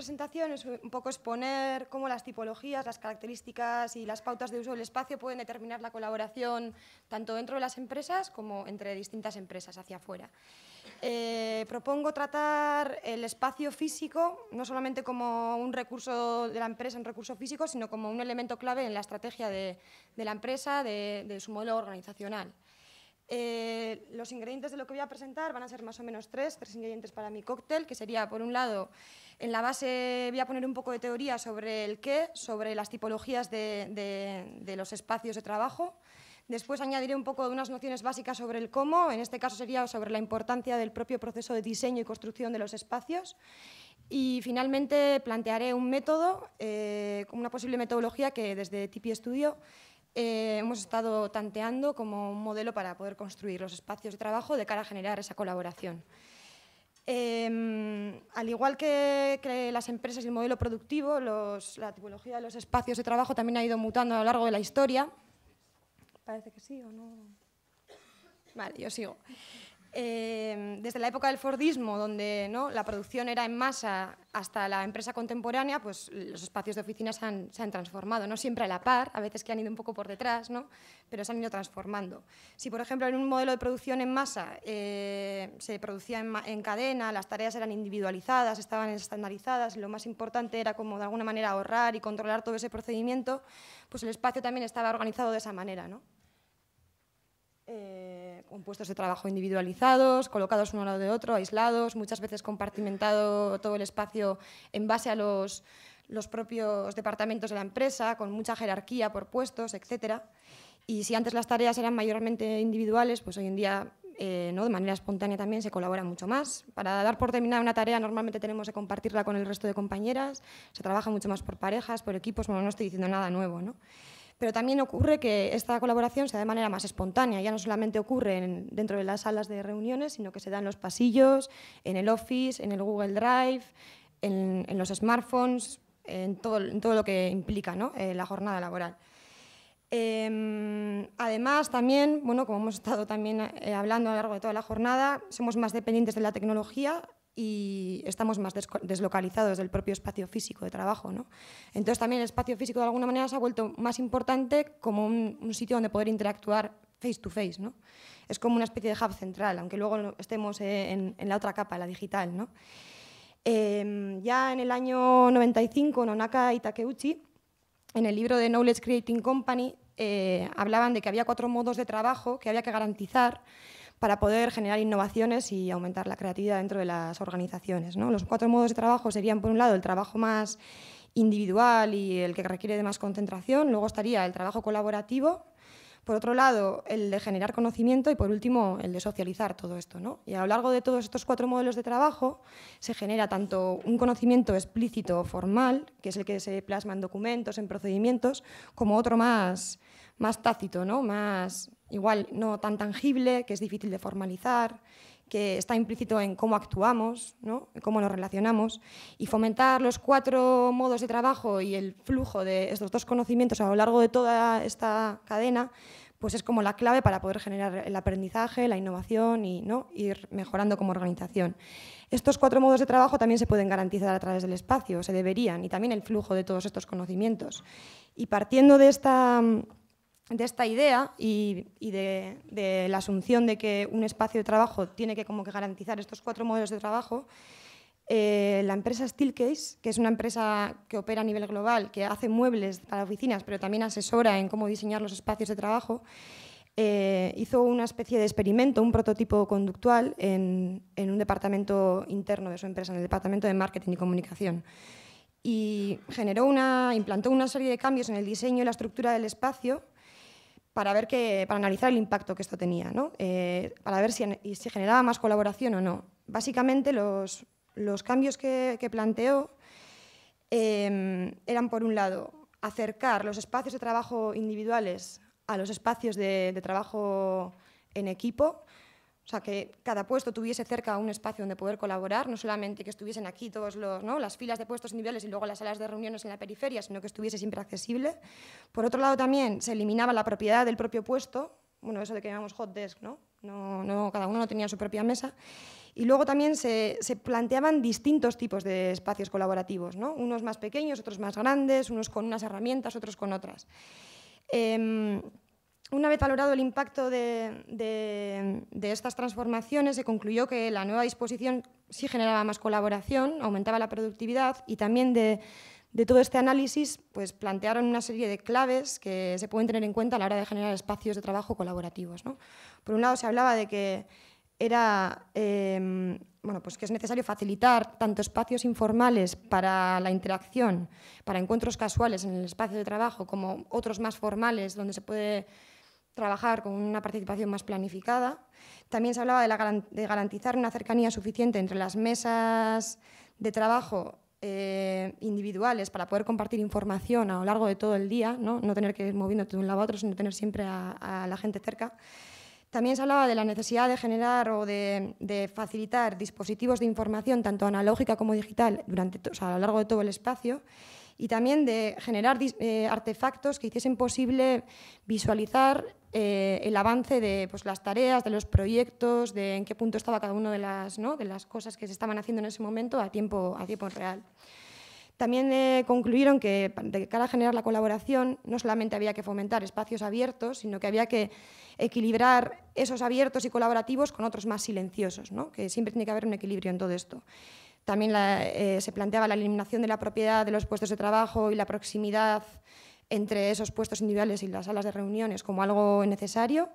presentación es un poco exponer cómo las tipologías, las características y las pautas de uso del espacio pueden determinar la colaboración tanto dentro de las empresas como entre distintas empresas hacia afuera. Eh, propongo tratar el espacio físico no solamente como un recurso de la empresa, un recurso físico, sino como un elemento clave en la estrategia de, la empresa, de su modelo organizacional. Eh, los ingredientes de lo que voy a presentar van a ser más o menos tres, tres ingredientes para mi cóctel, que sería, por un lado, en la base voy a poner un poco de teoría sobre el qué, sobre las tipologías de, los espacios de trabajo. Después añadiré un poco de unas nociones básicas sobre el cómo, en este caso sería sobre la importancia del propio proceso de diseño y construcción de los espacios. Y finalmente plantearé un método, eh, una posible metodología que desde Tipi Studio eh, hemos estado tanteando como un modelo para poder construir los espacios de trabajo de cara a generar esa colaboración. Em, al igual que, las empresas y el modelo productivo, la tipología de los espacios de trabajo también ha ido mutando a lo largo de la historia. Parece que sí o no. Vale, yo sigo. Em, desde la época del Fordismo, donde la producción era en masa, hasta la empresa contemporánea, pues los espacios de oficinas se han, transformado, no siempre a la par, a veces que han ido un poco por detrás, ¿no? pero se han ido transformando. Si, por ejemplo, en un modelo de producción en masa eh, se producía en, en, cadena, las tareas eran individualizadas, estaban estandarizadas, lo más importante era como de alguna manera ahorrar y controlar todo ese procedimiento, pues el espacio también estaba organizado de esa manera. ¿no? Eh, con puestos de trabajo individualizados, colocados uno al lado de otro, aislados, muchas veces compartimentado todo el espacio en base a los, propios departamentos de la empresa, con mucha jerarquía por puestos, etc. Y si antes las tareas eran mayormente individuales, pues hoy en día eh, ¿no? de manera espontánea también se colabora mucho más. Para dar por terminada una tarea normalmente tenemos que compartirla con el resto de compañeras, se trabaja mucho más por parejas, por equipos, no estoy diciendo nada nuevo, ¿no? pero también ocurre que esta colaboración sea de manera más espontánea, ya no solamente ocurre dentro de las salas de reuniones, sino que se da en los pasillos, en el Office, en el Google Drive, en, los smartphones, en todo, lo que implica eh, la jornada laboral. Em, además, también, bueno, como hemos estado también eh, hablando a lo largo de toda la jornada, somos más dependientes de la tecnología y estamos más deslocalizados del propio espacio físico de trabajo. ¿no? Entonces también el espacio físico de alguna manera se ha vuelto más importante como un, sitio donde poder interactuar face to face. ¿no? Es como una especie de hub central, aunque luego estemos eh, en, la otra capa, la digital. ¿no? Em, ya en el año 95, Nonaka y Takeuchi, en el libro de Knowledge Creating Company, eh, hablaban de que había cuatro modos de trabajo que había que garantizar para poder generar innovaciones y aumentar la creatividad dentro de las organizaciones. ¿no? Los cuatro modos de trabajo serían, por un lado, el trabajo más individual y el que requiere de más concentración, luego estaría el trabajo colaborativo, por otro lado, el de generar conocimiento y por último, el de socializar todo esto. Y a lo largo de todos estos cuatro modelos de trabajo se genera tanto un conocimiento explícito formal, que es el que se plasma en documentos, en procedimientos, como otro más, más tácito, ¿no? más, igual no tan tangible, que es difícil de formalizar, que está implícito en cómo actuamos, ¿no? cómo nos relacionamos, y fomentar los cuatro modos de trabajo y el flujo de estos dos conocimientos a lo largo de toda esta cadena, pues es como la clave para poder generar el aprendizaje, la innovación y ¿no? ir mejorando como organización. Estos cuatro modos de trabajo también se pueden garantizar a través del espacio, se deberían, y también el flujo de todos estos conocimientos. Y partiendo de esta de esta idea y, de, la asunción de que un espacio de trabajo tiene que, como que garantizar estos cuatro modelos de trabajo, eh, la empresa Steelcase, que es una empresa que opera a nivel global, que hace muebles para oficinas, pero también asesora en cómo diseñar los espacios de trabajo, eh, hizo una especie de experimento, un prototipo conductual en, en un departamento interno de su empresa, en el departamento de marketing y comunicación y generó una, implantó una serie de cambios en el diseño y la estructura del espacio para, ver que, para analizar el impacto que esto tenía, ¿no? Eh, para ver si, si, generaba más colaboración o no. Básicamente los, cambios que, planteó em, eran, por un lado, acercar los espacios de trabajo individuales a los espacios de trabajo en equipo, o sea, que cada puesto tuviese cerca un espacio donde poder colaborar, no solamente que estuviesen aquí todos los, ¿no? las filas de puestos individuales y luego las salas de reuniones en la periferia, sino que estuviese siempre accesible. Por otro lado, también se eliminaba la propiedad del propio puesto, bueno, eso de que llamamos hot desk, ¿no? No, cada uno no tenía su propia mesa. Y luego también se, se, planteaban distintos tipos de espacios colaborativos, ¿no? unos más pequeños, otros más grandes, unos con unas herramientas, otros con otras. Em, una vez valorado el impacto de, estas transformaciones, se concluyó que la nueva disposición sí generaba más colaboración, aumentaba la productividad y también de, todo este análisis pues, plantearon una serie de claves que se pueden tener en cuenta a la hora de generar espacios de trabajo colaborativos. Por un lado, se hablaba de que era em, bueno, pues que es necesario facilitar tanto espacios informales para la interacción, para encuentros casuales en el espacio de trabajo, como otros más formales donde se puede trabajar con una participación más planificada. También se hablaba de, la, garantizar una cercanía suficiente entre las mesas de trabajo eh, individuales para poder compartir información a lo largo de todo el día, no, tener que ir moviéndote de un lado a otro, sino tener siempre a, la gente cerca. También se hablaba de la necesidad de generar o de, facilitar dispositivos de información, tanto analógica como digital, durante, a lo largo de todo el espacio y también de generar eh, artefactos que hiciesen posible visualizar eh, el avance de pues, las tareas, de los proyectos, de en qué punto estaba cada una de las, de las cosas que se estaban haciendo en ese momento a tiempo, a tiempo real. También eh, concluyeron que para generar la colaboración no solamente había que fomentar espacios abiertos, sino que había que equilibrar esos abiertos y colaborativos con otros más silenciosos, ¿no? que siempre tiene que haber un equilibrio en todo esto. También eh, se planteaba la eliminación de la propiedad de los puestos de trabajo y la proximidad entre esos puestos individuales y las salas de reuniones como algo necesario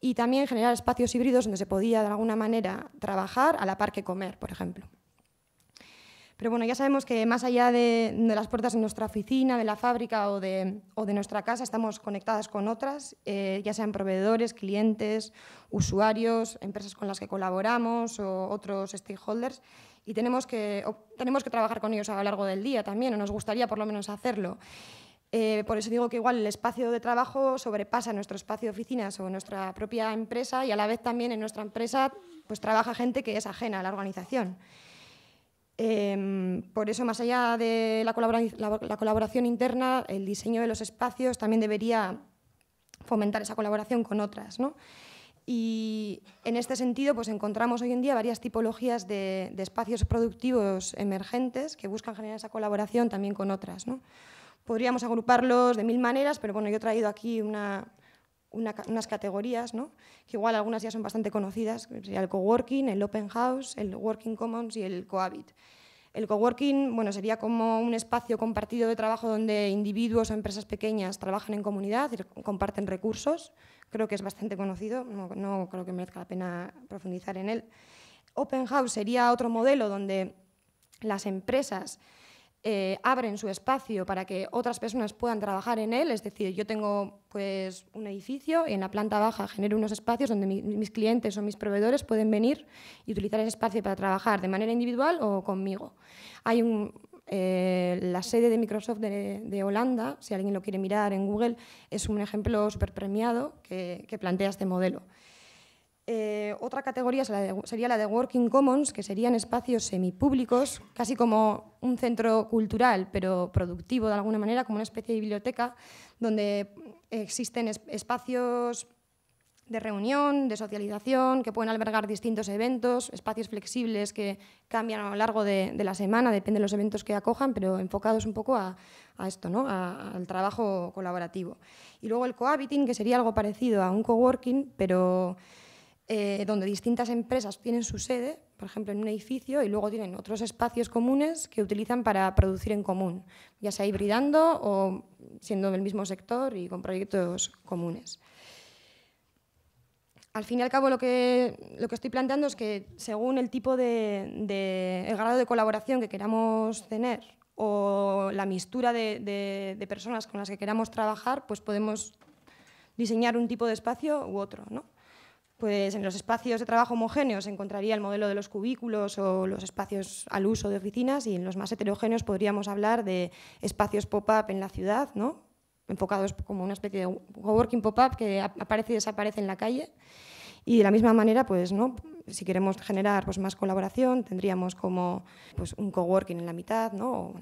y también generar espacios híbridos donde se podía de alguna manera trabajar a la par que comer, por ejemplo. Pero bueno, ya sabemos que más allá de, las puertas de nuestra oficina, de la fábrica o de, nuestra casa, estamos conectadas con otras, eh, ya sean proveedores, clientes, usuarios, empresas con las que colaboramos o otros stakeholders y tenemos que, tenemos que trabajar con ellos a lo largo del día también, o nos gustaría por lo menos hacerlo. Eh, por eso digo que igual el espacio de trabajo sobrepasa nuestro espacio de oficinas o nuestra propia empresa y a la vez también en nuestra empresa pues trabaja gente que es ajena a la organización. Em, por eso, más allá de la, colaboración, interna, el diseño de los espacios también debería fomentar esa colaboración con otras. Y en este sentido, pues encontramos hoy en día varias tipologías de, espacios productivos emergentes que buscan generar esa colaboración también con otras. Podríamos agruparlos de mil maneras, pero bueno, yo he traído aquí una, unas categorías, ¿no? que igual algunas ya son bastante conocidas, sería el coworking, el open house, el working commons y el cohabit. El coworking bueno, sería como un espacio compartido de trabajo donde individuos o empresas pequeñas trabajan en comunidad y comparten recursos. Creo que es bastante conocido, no, no creo que merezca la pena profundizar en él. Open House sería otro modelo donde las empresas eh, abren su espacio para que otras personas puedan trabajar en él. Es decir, yo tengo pues, un edificio y en la planta baja genero unos espacios donde mis clientes o mis proveedores pueden venir y utilizar ese espacio para trabajar de manera individual o conmigo. Hay eh, la sede de Microsoft de, Holanda, si alguien lo quiere mirar en Google, es un ejemplo super premiado que plantea este modelo. Eh, otra categoría sería la de Working Commons, que serían espacios semipúblicos, casi como un centro cultural, pero productivo de alguna manera, como una especie de biblioteca, donde existen espacios de reunión, de socialización, que pueden albergar distintos eventos, espacios flexibles que cambian a lo largo de, la semana, depende de los eventos que acojan, pero enfocados un poco a, esto, ¿no? al trabajo colaborativo. Y luego el cohabiting, que sería algo parecido a un coworking, pero eh, donde distintas empresas tienen su sede, por ejemplo, en un edificio y luego tienen otros espacios comunes que utilizan para producir en común, ya sea hibridando o siendo del mismo sector y con proyectos comunes. Al fin y al cabo, lo que, lo que estoy planteando es que según el tipo de, el grado de colaboración que queramos tener o la mistura de, de, personas con las que queramos trabajar, pues podemos diseñar un tipo de espacio u otro, ¿no? Pues en los espacios de trabajo homogéneos se encontraría el modelo de los cubículos o los espacios al uso de oficinas y en los más heterogéneos podríamos hablar de espacios pop-up en la ciudad, ¿no? enfocados como una especie de coworking pop-up que aparece y desaparece en la calle. Y de la misma manera, pues, ¿no? si queremos generar pues, más colaboración, tendríamos como pues, un coworking en la mitad. ¿no?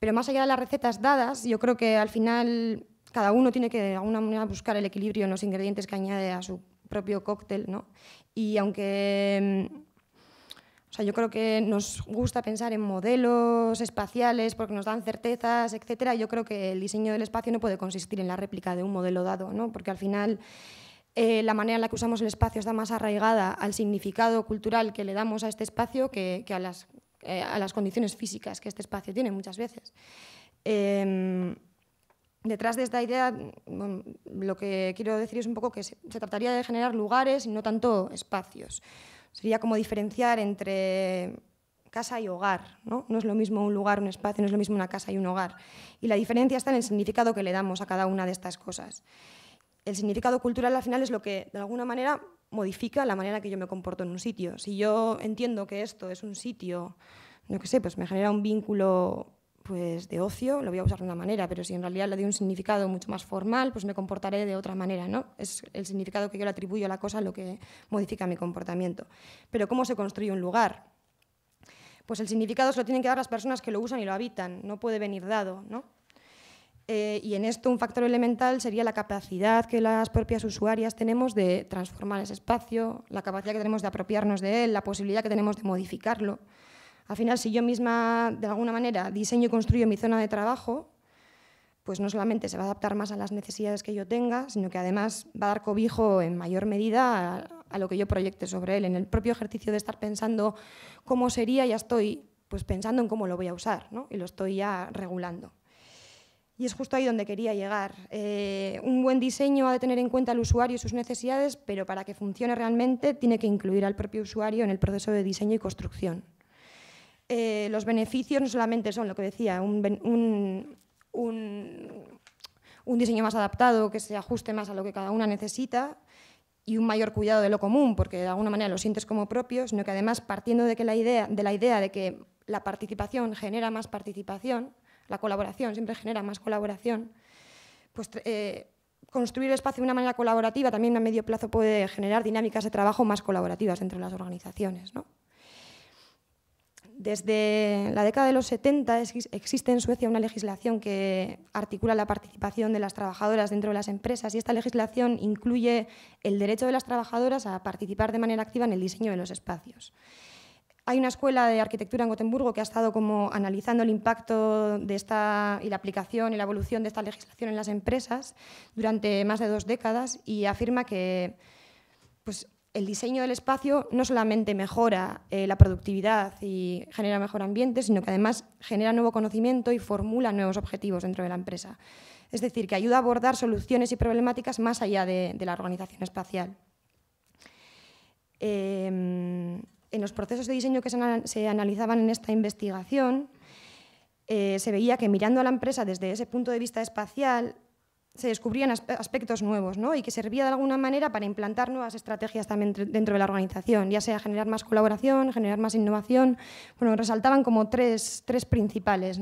Pero más allá de las recetas dadas, yo creo que al final cada uno tiene que de alguna manera buscar el equilibrio en los ingredientes que añade a su propio cóctel, ¿no? Y aunque... Mm, o sea, yo creo que nos gusta pensar en modelos espaciales porque nos dan certezas, etcétera. Yo creo que el diseño del espacio no puede consistir en la réplica de un modelo dado, ¿no? Porque al final eh, la manera en la que usamos el espacio está más arraigada al significado cultural que le damos a este espacio que, a, las, eh, a, las, condiciones físicas que este espacio tiene muchas veces. Em, detrás de esta idea, mm, lo que quiero decir es un poco que se, trataría de generar lugares y no tanto espacios. Sería como diferenciar entre casa y hogar, ¿no? es lo mismo un lugar, un espacio, no es lo mismo una casa y un hogar. Y la diferencia está en el significado que le damos a cada una de estas cosas. El significado cultural al final es lo que, de alguna manera, modifica la manera que yo me comporto en un sitio. Si yo entiendo que esto es un sitio, no sé, pues me genera un vínculo pues de ocio, lo voy a usar de una manera, pero si en realidad le doy un significado mucho más formal, pues me comportaré de otra manera, ¿no? Es el significado que yo le atribuyo a la cosa lo que modifica mi comportamiento. Pero ¿cómo se construye un lugar? Pues el significado se lo tienen que dar las personas que lo usan y lo habitan, no puede venir dado, eh, y en esto un factor elemental sería la capacidad que las propias usuarias tenemos de transformar ese espacio, la capacidad que tenemos de apropiarnos de él, la posibilidad que tenemos de modificarlo. Al final, si yo misma, de alguna manera, diseño y construyo mi zona de trabajo, pues no solamente se va a adaptar más a las necesidades que yo tenga, sino que además va a dar cobijo en mayor medida a, lo que yo proyecte sobre él. En el propio ejercicio de estar pensando cómo sería, ya estoy pues, pensando en cómo lo voy a usar y lo estoy ya regulando. Y es justo ahí donde quería llegar. Eh, un buen diseño ha de tener en cuenta al usuario y sus necesidades, pero para que funcione realmente tiene que incluir al propio usuario en el proceso de diseño y construcción. Eh, los beneficios no solamente son lo que decía, un, diseño más adaptado que se ajuste más a lo que cada una necesita, y un mayor cuidado de lo común, porque de alguna manera lo sientes como propio, sino que además partiendo de, la idea, de la idea de que la participación genera más participación, la colaboración siempre genera más colaboración, pues eh, construir el espacio de una manera colaborativa también a medio plazo puede generar dinámicas de trabajo más colaborativas entre las organizaciones. ¿no? Desde la década de los 70 existe en Suecia una legislación que articula la participación de las trabajadoras dentro de las empresas y esta legislación incluye el derecho de las trabajadoras a participar de manera activa en el diseño de los espacios. Hay una escuela de arquitectura en Gotemburgo que ha estado como analizando el impacto de esta y la aplicación y la evolución de esta legislación en las empresas durante más de dos décadas y afirma que pues, el diseño del espacio no solamente mejora eh, la productividad y genera mejor ambiente, sino que además genera nuevo conocimiento y formula nuevos objetivos dentro de la empresa. Es decir, que ayuda a abordar soluciones y problemáticas más allá de, la organización espacial. Em, en los procesos de diseño que se, analizaban en esta investigación, eh, se veía que mirando a la empresa desde ese punto de vista espacial, se descubrían aspectos nuevos ¿no? y que servía de alguna manera para implantar nuevas estrategias también dentro de la organización, ya sea generar más colaboración, generar más innovación. Bueno, resaltaban como tres, tres principales.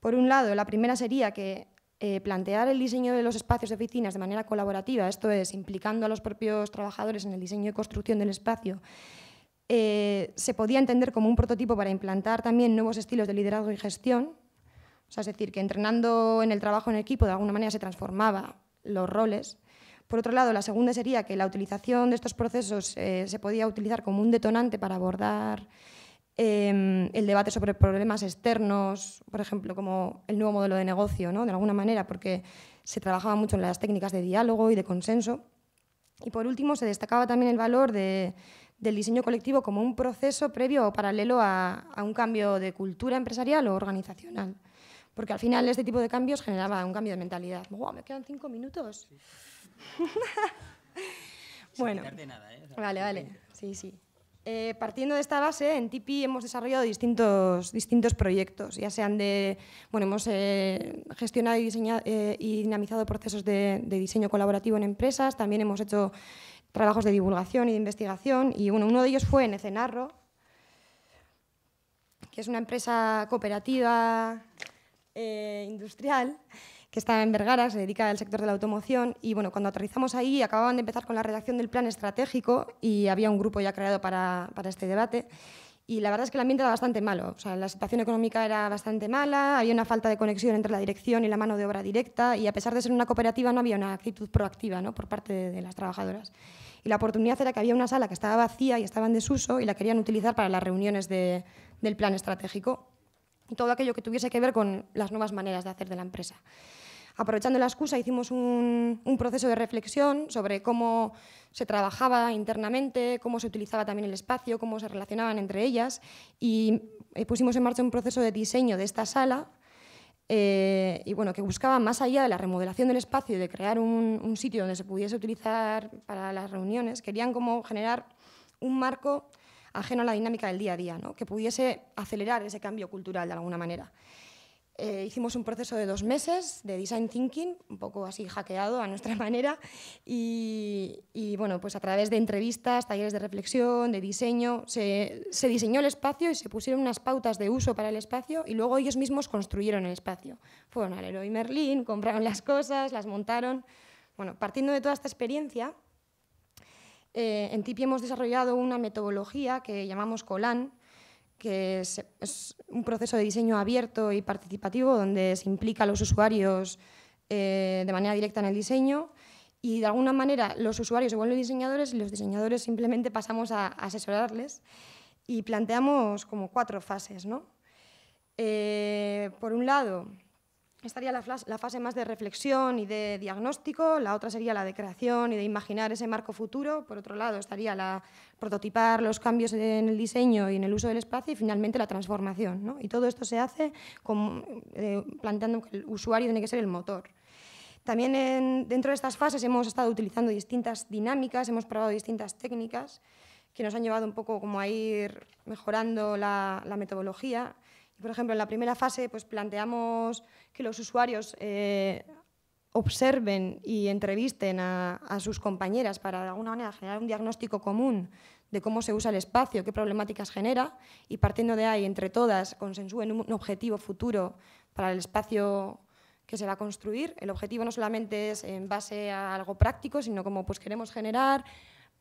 Por un lado, la primera sería que eh, plantear el diseño de los espacios de oficinas de manera colaborativa, esto es, implicando a los propios trabajadores en el diseño y construcción del espacio, eh, se podía entender como un prototipo para implantar también nuevos estilos de liderazgo y gestión es decir, que entrenando en el trabajo en equipo de alguna manera se transformaba los roles. Por otro lado, la segunda sería que la utilización de estos procesos eh, se podía utilizar como un detonante para abordar em, el debate sobre problemas externos, por ejemplo, como el nuevo modelo de negocio, ¿no? de alguna manera, porque se trabajaba mucho en las técnicas de diálogo y de consenso. Y por último, se destacaba también el valor del diseño colectivo como un proceso previo o paralelo a un cambio de cultura empresarial o organizacional porque al final este tipo de cambios generaba un cambio de mentalidad. ¡Wow, me quedan cinco minutos! bueno, nada, ¿eh? vale, vale, sí, sí. Eh, partiendo de esta base, en Tipi hemos desarrollado distintos, distintos proyectos, ya sean de, bueno, hemos eh, gestionado eh, y, dinamizado procesos de, diseño colaborativo en empresas, también hemos hecho trabajos de divulgación y de investigación, y uno, uno de ellos fue en Ecenarro, que es una empresa cooperativa eh, industrial que está en Vergara, se dedica al sector de la automoción y bueno, cuando aterrizamos ahí acababan de empezar con la redacción del plan estratégico y había un grupo ya creado para, este debate y la verdad es que el ambiente era bastante malo. O sea, la situación económica era bastante mala, había una falta de conexión entre la dirección y la mano de obra directa y a pesar de ser una cooperativa no había una actitud proactiva por parte de, las trabajadoras. Y la oportunidad era que había una sala que estaba vacía y estaba en desuso y la querían utilizar para las reuniones del plan estratégico y todo aquello que tuviese que ver con las nuevas maneras de hacer de la empresa. Aprovechando la excusa, hicimos un, proceso de reflexión sobre cómo se trabajaba internamente, cómo se utilizaba también el espacio, cómo se relacionaban entre ellas y eh, pusimos en marcha un proceso de diseño de esta sala eh, y bueno, que buscaba más allá de la remodelación del espacio y de crear un, un sitio donde se pudiese utilizar para las reuniones, querían como generar un marco ajeno a la dinámica del día a día, ¿no? que pudiese acelerar ese cambio cultural de alguna manera. Eh, hicimos un proceso de dos meses de design thinking, un poco así hackeado a nuestra manera, y, bueno, pues a través de entrevistas, talleres de reflexión, de diseño, se, diseñó el espacio y se pusieron unas pautas de uso para el espacio y luego ellos mismos construyeron el espacio. Fueron al y Merlin, compraron las cosas, las montaron. Bueno, partiendo de toda esta experiencia, eh, en TIPI hemos desarrollado una metodología que llamamos COLAN, que es, un proceso de diseño abierto y participativo donde se implica a los usuarios eh, de manera directa en el diseño y de alguna manera los usuarios se los diseñadores y los diseñadores simplemente pasamos a asesorarles y planteamos como cuatro fases. ¿no? Eh, por un lado, estaría la, fase más de reflexión y de diagnóstico, la otra sería la de creación y de imaginar ese marco futuro, por otro lado estaría la prototipar los cambios en el diseño y en el uso del espacio y finalmente la transformación. Y todo esto se hace eh, planteando que el usuario tiene que ser el motor. También dentro de estas fases hemos estado utilizando distintas dinámicas, hemos probado distintas técnicas que nos han llevado un poco como a ir mejorando la metodología. Por ejemplo, en la primera fase pues, planteamos que los usuarios eh, observen y entrevisten a, sus compañeras para de alguna manera generar un diagnóstico común de cómo se usa el espacio, qué problemáticas genera y partiendo de ahí, entre todas, consensúen un objetivo futuro para el espacio que se va a construir. El objetivo no solamente es en base a algo práctico, sino como pues, queremos generar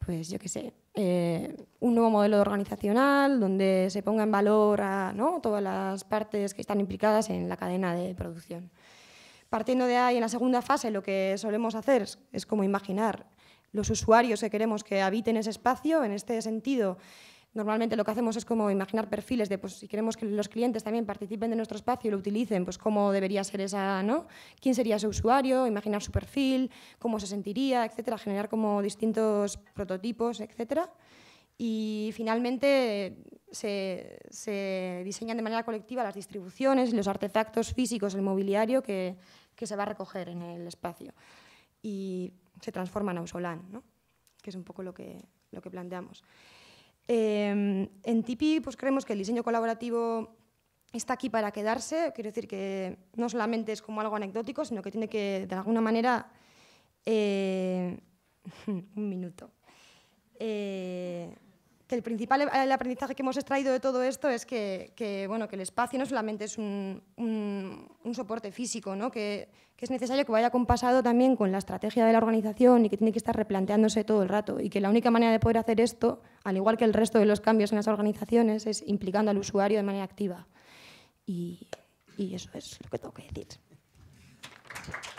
pues yo qué sé, eh, un nuevo modelo organizacional donde se ponga en valor a todas las partes que están implicadas en la cadena de producción. Partiendo de ahí, en la segunda fase, lo que solemos hacer es como imaginar los usuarios que queremos que habiten ese espacio. En este sentido, Normalmente lo que hacemos es como imaginar perfiles de, pues, si queremos que los clientes también participen de nuestro espacio y lo utilicen, pues cómo debería ser esa, ¿no? ¿Quién sería ese usuario? Imaginar su perfil, cómo se sentiría, etcétera. Generar como distintos prototipos, etcétera. Y finalmente se, diseñan de manera colectiva las distribuciones, los artefactos físicos, el mobiliario que, se va a recoger en el espacio. Y se transforman a un ¿no? que es un poco lo que, lo que planteamos. Em, en Tipi pues, creemos que el diseño colaborativo está aquí para quedarse, quiero decir que no solamente es como algo anecdótico, sino que tiene que, de alguna manera, eh, un minuto. Eh, que el principal e-, el aprendizaje que hemos extraído de todo esto es que, que bueno, que el espacio no solamente es un, un, soporte físico, ¿no? que, que, es necesario que vaya compasado también con la estrategia de la organización y que tiene que estar replanteándose todo el rato. Y que la única manera de poder hacer esto, al igual que el resto de los cambios en las organizaciones, es implicando al usuario de manera activa. Y, y eso es lo que tengo que decir.